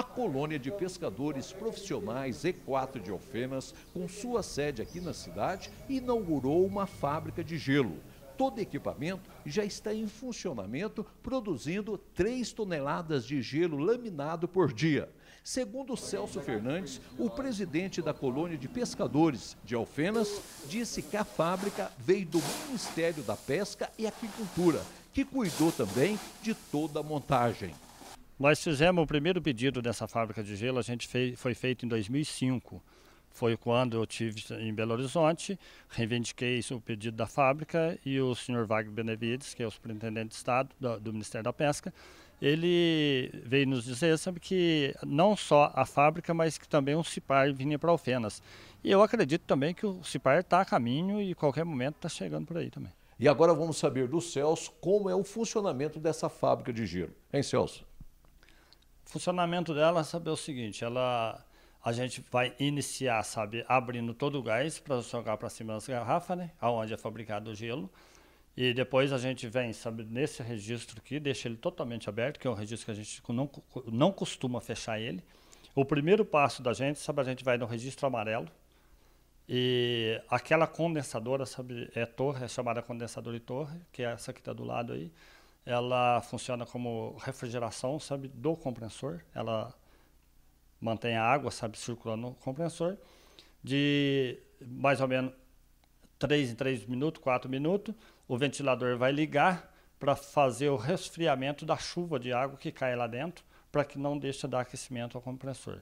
A colônia de pescadores profissionais E4 de Alfenas, com sua sede aqui na cidade, inaugurou uma fábrica de gelo. Todo equipamento já está em funcionamento, produzindo 3 toneladas de gelo laminado por dia. Segundo Celso Fernandes, o presidente da colônia de pescadores de Alfenas, disse que a fábrica veio do Ministério da Pesca e Aquicultura, que cuidou também de toda a montagem. Nós fizemos o primeiro pedido dessa fábrica de gelo, a gente fez, foi feito em 2005. Foi quando eu tive em Belo Horizonte, reivindiquei o pedido da fábrica e o senhor Wagner Benevides, que é o superintendente de Estado do, do Ministério da Pesca, ele veio nos dizer sabe, que não só a fábrica, mas que também o CIPAR vinha para Alfenas. E eu acredito também que o CIPAR está a caminho e qualquer momento está chegando por aí também. E agora vamos saber do Celso como é o funcionamento dessa fábrica de gelo. Hein, Celso? funcionamento dela, sabe, é o seguinte, ela a gente vai iniciar, sabe, abrindo todo o gás para jogar para cima das garrafas, né, aonde é fabricado o gelo. E depois a gente vem, sabe, nesse registro aqui, deixa ele totalmente aberto, que é um registro que a gente não, não costuma fechar ele. O primeiro passo da gente, sabe, a gente vai no registro amarelo. E aquela condensadora, sabe, é torre, é chamada condensadora e torre, que é essa que está do lado aí ela funciona como refrigeração, sabe, do compressor. Ela mantém a água, sabe, circulando no compressor de mais ou menos 3 em 3 minutos, 4 minutos, o ventilador vai ligar para fazer o resfriamento da chuva de água que cai lá dentro, para que não deixe dar aquecimento ao compressor.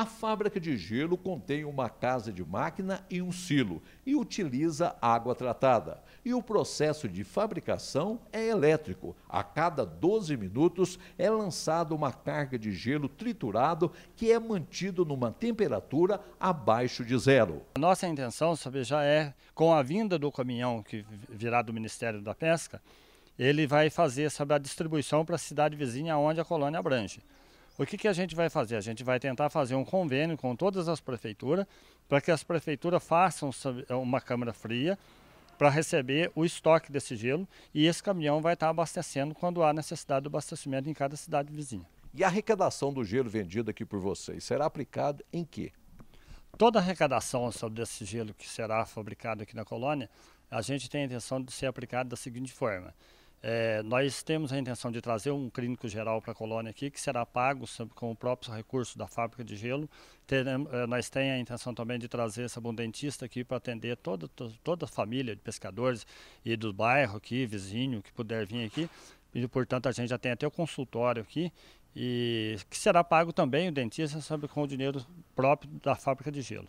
A fábrica de gelo contém uma casa de máquina e um silo e utiliza água tratada. E o processo de fabricação é elétrico. A cada 12 minutos é lançada uma carga de gelo triturado que é mantido numa temperatura abaixo de zero. A nossa intenção, sabe, já é com a vinda do caminhão que virá do Ministério da Pesca, ele vai fazer a distribuição para a cidade vizinha onde a colônia abrange. O que, que a gente vai fazer? A gente vai tentar fazer um convênio com todas as prefeituras para que as prefeituras façam uma câmara fria para receber o estoque desse gelo e esse caminhão vai estar abastecendo quando há necessidade do abastecimento em cada cidade vizinha. E a arrecadação do gelo vendido aqui por vocês será aplicada em quê? Toda a arrecadação sobre esse gelo que será fabricado aqui na colônia, a gente tem a intenção de ser aplicada da seguinte forma. É, nós temos a intenção de trazer um clínico geral para a colônia aqui, que será pago com o próprio recurso da fábrica de gelo. Teremos, é, nós temos a intenção também de trazer esse bom dentista aqui para atender toda, toda a família de pescadores e do bairro aqui, vizinho, que puder vir aqui. E, portanto, a gente já tem até o consultório aqui, e que será pago também o dentista sabe, com o dinheiro próprio da fábrica de gelo.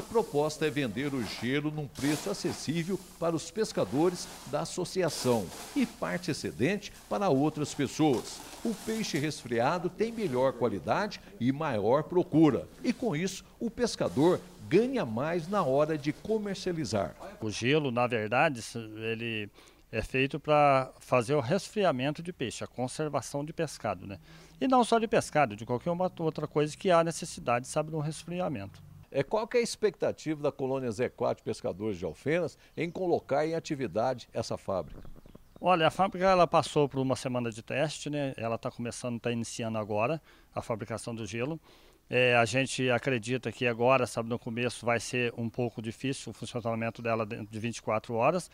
A proposta é vender o gelo num preço acessível para os pescadores da associação e parte excedente para outras pessoas. O peixe resfriado tem melhor qualidade e maior procura, e com isso o pescador ganha mais na hora de comercializar. O gelo, na verdade, ele é feito para fazer o resfriamento de peixe, a conservação de pescado, né? E não só de pescado, de qualquer outra coisa que há necessidade, sabe, de um resfriamento. É, qual que é a expectativa da colônia Z4 Pescadores de Alfenas em colocar em atividade essa fábrica? Olha, a fábrica ela passou por uma semana de teste, né? Ela está começando, está iniciando agora a fabricação do gelo. É, a gente acredita que agora, sabe, no começo vai ser um pouco difícil o funcionamento dela dentro de 24 horas,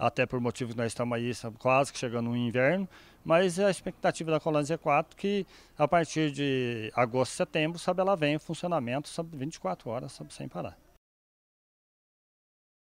até por motivos que nós estamos aí quase que chegando no inverno, mas a expectativa da colônia Z4 é que a partir de agosto, setembro, sabe, ela vem em funcionamento sabe, 24 horas sabe, sem parar.